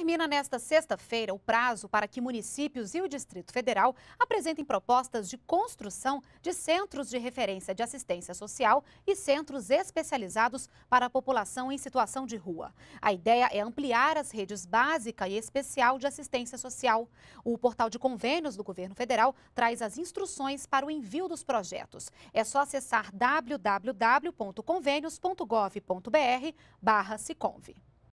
Termina nesta sexta-feira o prazo para que municípios e o Distrito Federal apresentem propostas de construção de centros de referência de assistência social e centros especializados para a população em situação de rua. A ideia é ampliar as redes básica e especial de assistência social. O portal de convênios do governo federal traz as instruções para o envio dos projetos. É só acessar www.convênios.gov.br barra Siconve.